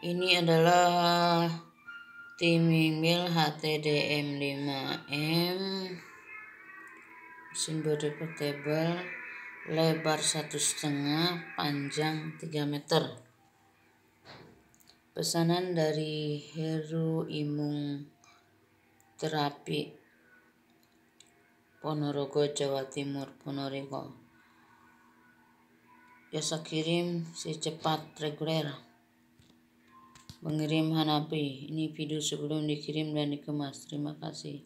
Ini adalah tim email HTDM5M simbol portable lebar satu setengah panjang 3 meter pesanan dari Heru Imung Terapi Ponorogo Jawa Timur Ponorogo jasa kirim secepat reguler Pengirim Hanapi, ini video sebelum dikirim dan dikemas. Terima kasih.